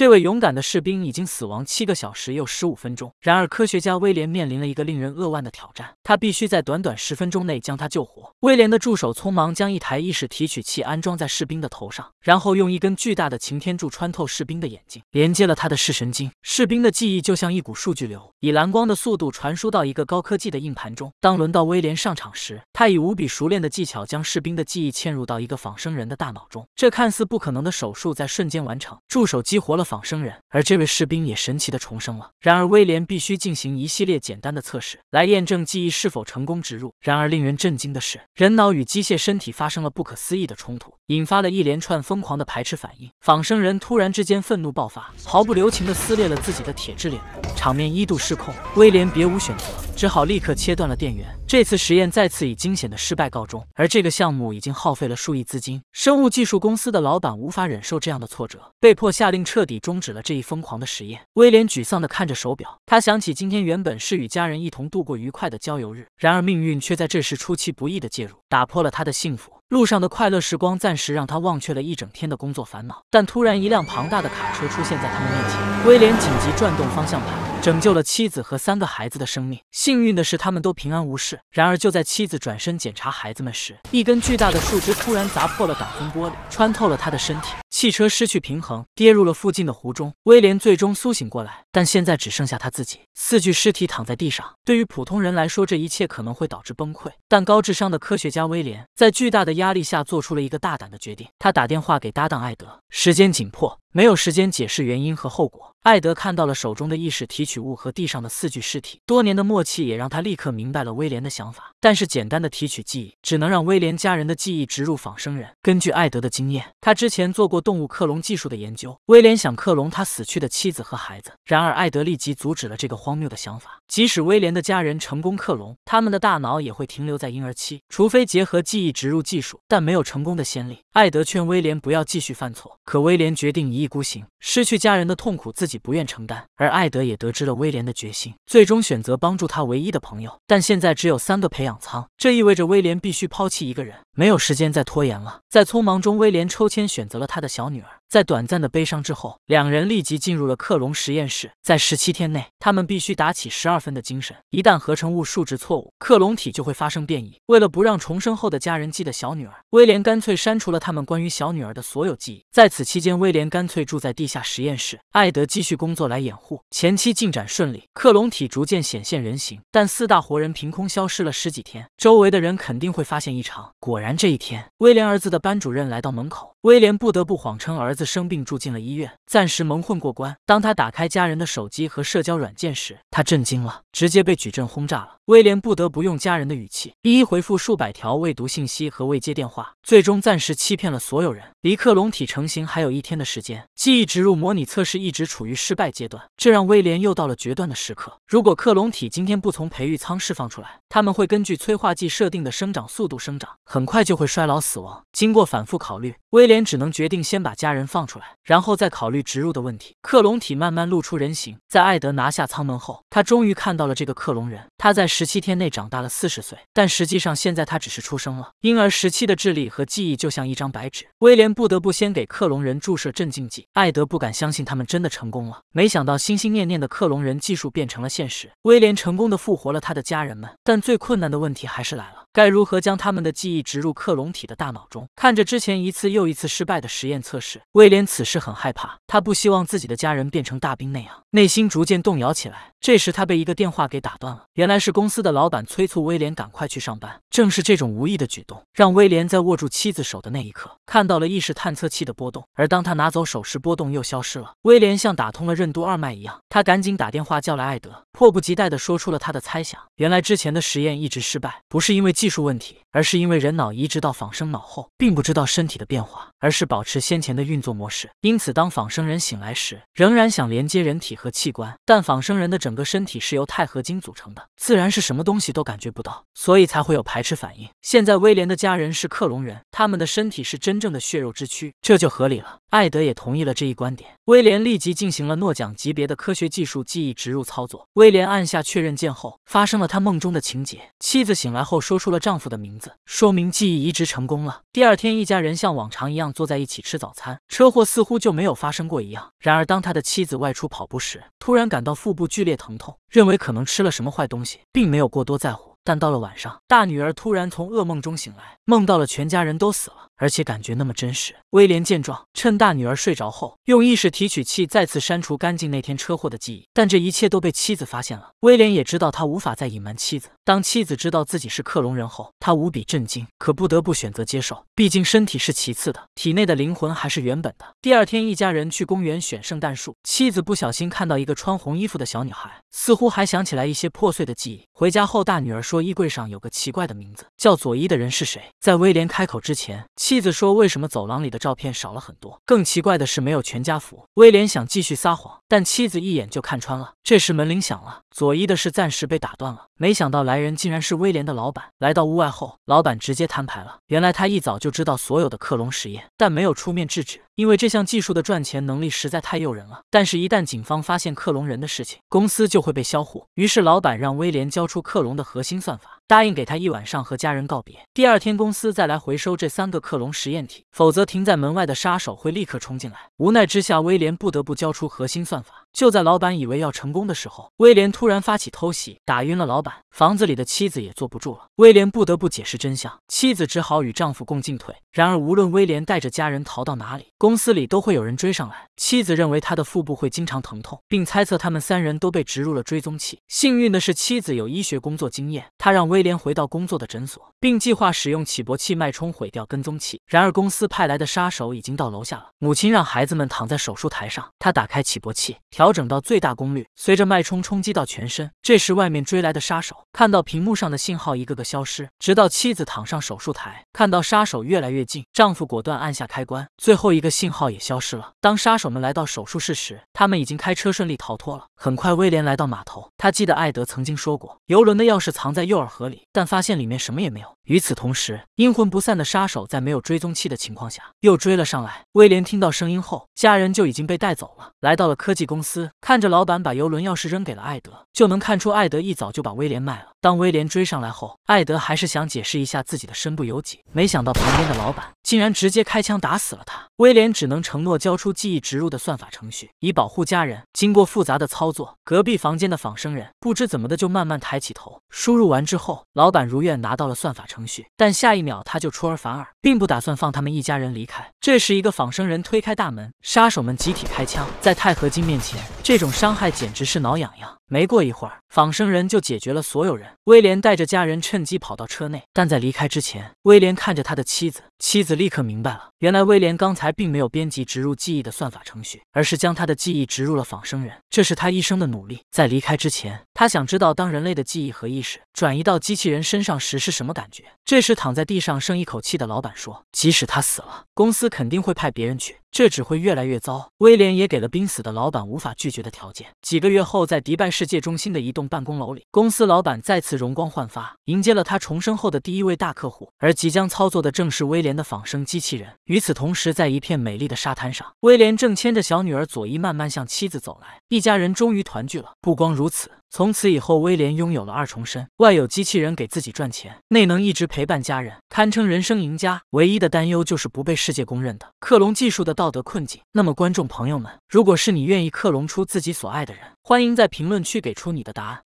这位勇敢的士兵已经死亡七个小时又十五分钟。然而，科学家威廉面临了一个令人扼腕的挑战：他必须在短短十分钟内将他救活。威廉的助手匆忙将一台意识提取器安装在士兵的头上，然后用一根巨大的擎天柱穿透士兵的眼睛，连接了他的视神经。士兵的记忆就像一股数据流，以蓝光的速度传输到一个高科技的硬盘中。当轮到威廉上场时，他以无比熟练的技巧将士兵的记忆嵌入到一个仿生人的大脑中。这看似不可能的手术在瞬间完成。助手激活了。仿生人，而这位士兵也神奇的重生了。然而，威廉必须进行一系列简单的测试，来验证记忆是否成功植入。然而，令人震惊的是，人脑与机械身体发生了不可思议的冲突，引发了一连串疯狂的排斥反应。仿生人突然之间愤怒爆发，毫不留情的撕裂了自己的铁质脸，场面一度失控。威廉别无选择。只好立刻切断了电源。这次实验再次以惊险的失败告终，而这个项目已经耗费了数亿资金。生物技术公司的老板无法忍受这样的挫折，被迫下令彻底终止了这一疯狂的实验。威廉沮丧地看着手表，他想起今天原本是与家人一同度过愉快的郊游日，然而命运却在这时出其不意地介入，打破了他的幸福。路上的快乐时光暂时让他忘却了一整天的工作烦恼，但突然一辆庞大的卡车出现在他们面前，威廉紧急转动方向盘。拯救了妻子和三个孩子的生命。幸运的是，他们都平安无事。然而，就在妻子转身检查孩子们时，一根巨大的树枝突然砸破了挡风玻璃，穿透了他的身体。汽车失去平衡，跌入了附近的湖中。威廉最终苏醒过来，但现在只剩下他自己。四具尸体躺在地上。对于普通人来说，这一切可能会导致崩溃。但高智商的科学家威廉在巨大的压力下做出了一个大胆的决定：他打电话给搭档艾德。时间紧迫，没有时间解释原因和后果。艾德看到了手中的意识提取物和地上的四具尸体，多年的默契也让他立刻明白了威廉的想法。但是简单的提取记忆，只能让威廉家人的记忆植入仿生人。根据艾德的经验，他之前做过动物克隆技术的研究。威廉想克隆他死去的妻子和孩子，然而艾德立即阻止了这个荒谬的想法。即使威廉的家人成功克隆，他们的大脑也会停留在婴儿期，除非结合记忆植入技术，但没有成功的先例。艾德劝威廉不要继续犯错，可威廉决定一意孤行，失去家人的痛苦自己不愿承担。而艾德也得知了威廉的决心，最终选择帮助他唯一的朋友。但现在只有三个培养舱，这意味着威廉必须抛弃一个人，没有时间再拖延了。在匆忙中，威廉抽签选择了他的小女儿。在短暂的悲伤之后，两人立即进入了克隆实验室。在十七天内，他们必须打起十二分的精神。一旦合成物数值错误，克隆体就会发生变异。为了不让重生后的家人记得小女儿，威廉干脆删除了他们关于小女儿的所有记忆。在此期间，威廉干脆住在地下实验室，艾德继续工作来掩护。前期进展顺利，克隆体逐渐显现人形，但四大活人凭空消失了十几天，周围的人肯定会发现异常。果然，这一天，威廉儿子的班主任来到门口，威廉不得不谎称儿子。生病住进了医院，暂时蒙混过关。当他打开家人的手机和社交软件时，他震惊了，直接被矩阵轰炸了。威廉不得不用家人的语气一一回复数百条未读信息和未接电话，最终暂时欺骗了所有人。离克隆体成型还有一天的时间，记忆植入模拟测试一直处于失败阶段，这让威廉又到了决断的时刻。如果克隆体今天不从培育舱释放出来，他们会根据催化剂设定的生长速度生长，很快就会衰老死亡。经过反复考虑，威廉只能决定先把家人。放出来，然后再考虑植入的问题。克隆体慢慢露出人形，在艾德拿下舱门后，他终于看到了这个克隆人。他在十七天内长大了四十岁，但实际上现在他只是出生了。婴儿时期的智力和记忆就像一张白纸。威廉不得不先给克隆人注射镇静剂。艾德不敢相信他们真的成功了。没想到心心念念的克隆人技术变成了现实。威廉成功的复活了他的家人们，但最困难的问题还是来了。该如何将他们的记忆植入克隆体的大脑中？看着之前一次又一次失败的实验测试，威廉此时很害怕，他不希望自己的家人变成大兵那样，内心逐渐动摇起来。这时他被一个电话给打断了，原来是公司的老板催促威廉赶快去上班。正是这种无意的举动，让威廉在握住妻子手的那一刻看到了意识探测器的波动。而当他拿走手时，波动又消失了。威廉像打通了任督二脉一样，他赶紧打电话叫来艾德，迫不及待地说出了他的猜想。原来之前的实验一直失败，不是因为技术问题，而是因为人脑移植到仿生脑后，并不知道身体的变化，而是保持先前的运作模式。因此，当仿生人醒来时，仍然想连接人体和器官，但仿生人的整整个身体是由钛合金组成的，自然是什么东西都感觉不到，所以才会有排斥反应。现在威廉的家人是克隆人，他们的身体是真正的血肉之躯，这就合理了。艾德也同意了这一观点。威廉立即进行了诺奖级别的科学技术记忆植入操作。威廉按下确认键后，发生了他梦中的情节。妻子醒来后说出了丈夫的名字，说明记忆移植成功了。第二天，一家人像往常一样坐在一起吃早餐，车祸似乎就没有发生过一样。然而，当他的妻子外出跑步时，突然感到腹部剧烈。疼痛，认为可能吃了什么坏东西，并没有过多在乎。但到了晚上，大女儿突然从噩梦中醒来，梦到了全家人都死了，而且感觉那么真实。威廉见状，趁大女儿睡着后，用意识提取器再次删除干净那天车祸的记忆。但这一切都被妻子发现了。威廉也知道他无法再隐瞒妻子。当妻子知道自己是克隆人后，他无比震惊，可不得不选择接受，毕竟身体是其次的，体内的灵魂还是原本的。第二天，一家人去公园选圣诞树，妻子不小心看到一个穿红衣服的小女孩，似乎还想起来一些破碎的记忆。回家后，大女儿说衣柜上有个奇怪的名字，叫佐伊的人是谁？在威廉开口之前，妻子说：“为什么走廊里的照片少了很多？更奇怪的是，没有全家福。”威廉想继续撒谎，但妻子一眼就看穿了。这时门铃响了，佐伊的事暂时被打断了。没想到来人竟然是威廉的老板。来到屋外后，老板直接摊牌了：原来他一早就知道所有的克隆实验，但没有出面制止，因为这项技术的赚钱能力实在太诱人了。但是，一旦警方发现克隆人的事情，公司就会被销户。于是，老板让威廉交。出克隆的核心算法。答应给他一晚上和家人告别。第二天，公司再来回收这三个克隆实验体，否则停在门外的杀手会立刻冲进来。无奈之下，威廉不得不交出核心算法。就在老板以为要成功的时候，威廉突然发起偷袭，打晕了老板。房子里的妻子也坐不住了，威廉不得不解释真相。妻子只好与丈夫共进退。然而，无论威廉带着家人逃到哪里，公司里都会有人追上来。妻子认为他的腹部会经常疼痛，并猜测他们三人都被植入了追踪器。幸运的是，妻子有医学工作经验，她让威。威廉回到工作的诊所，并计划使用起搏器脉冲毁掉跟踪器。然而，公司派来的杀手已经到楼下了。母亲让孩子们躺在手术台上，他打开起搏器，调整到最大功率，随着脉冲冲击到全身。这时，外面追来的杀手看到屏幕上的信号一个个消失，直到妻子躺上手术台，看到杀手越来越近，丈夫果断按下开关，最后一个信号也消失了。当杀手们来到手术室时，他们已经开车顺利逃脱了。很快，威廉来到码头，他记得艾德曾经说过，游轮的钥匙藏在右耳盒。但发现里面什么也没有。与此同时，阴魂不散的杀手在没有追踪器的情况下又追了上来。威廉听到声音后，家人就已经被带走了。来到了科技公司，看着老板把游轮钥匙扔给了艾德，就能看出艾德一早就把威廉卖了。当威廉追上来后，艾德还是想解释一下自己的身不由己，没想到旁边的老板竟然直接开枪打死了他。威廉只能承诺交出记忆植入的算法程序，以保护家人。经过复杂的操作，隔壁房间的仿生人不知怎么的就慢慢抬起头。输入完之后，老板如愿拿到了算法程序，但下一秒他就出尔反尔，并不打算放他们一家人离开。这时，一个仿生人推开大门，杀手们集体开枪。在钛合金面前，这种伤害简直是挠痒痒。没过一会儿，仿生人就解决了所有人。威廉带着家人趁机跑到车内，但在离开之前，威廉看着他的妻子，妻子立刻明白了，原来威廉刚才并没有编辑植入记忆的算法程序，而是将他的记忆植入了仿生人，这是他一生的努力。在离开之前。他想知道，当人类的记忆和意识转移到机器人身上时是什么感觉。这时，躺在地上剩一口气的老板说：“即使他死了，公司肯定会派别人去，这只会越来越糟。”威廉也给了濒死的老板无法拒绝的条件。几个月后，在迪拜世界中心的一栋办公楼里，公司老板再次容光焕发，迎接了他重生后的第一位大客户。而即将操作的正是威廉的仿生机器人。与此同时，在一片美丽的沙滩上，威廉正牵着小女儿佐伊慢慢向妻子走来，一家人终于团聚了。不光如此。从此以后，威廉拥有了二重身，外有机器人给自己赚钱，内能一直陪伴家人，堪称人生赢家。唯一的担忧就是不被世界公认的克隆技术的道德困境。那么，观众朋友们，如果是你愿意克隆出自己所爱的人，欢迎在评论区给出你的答案。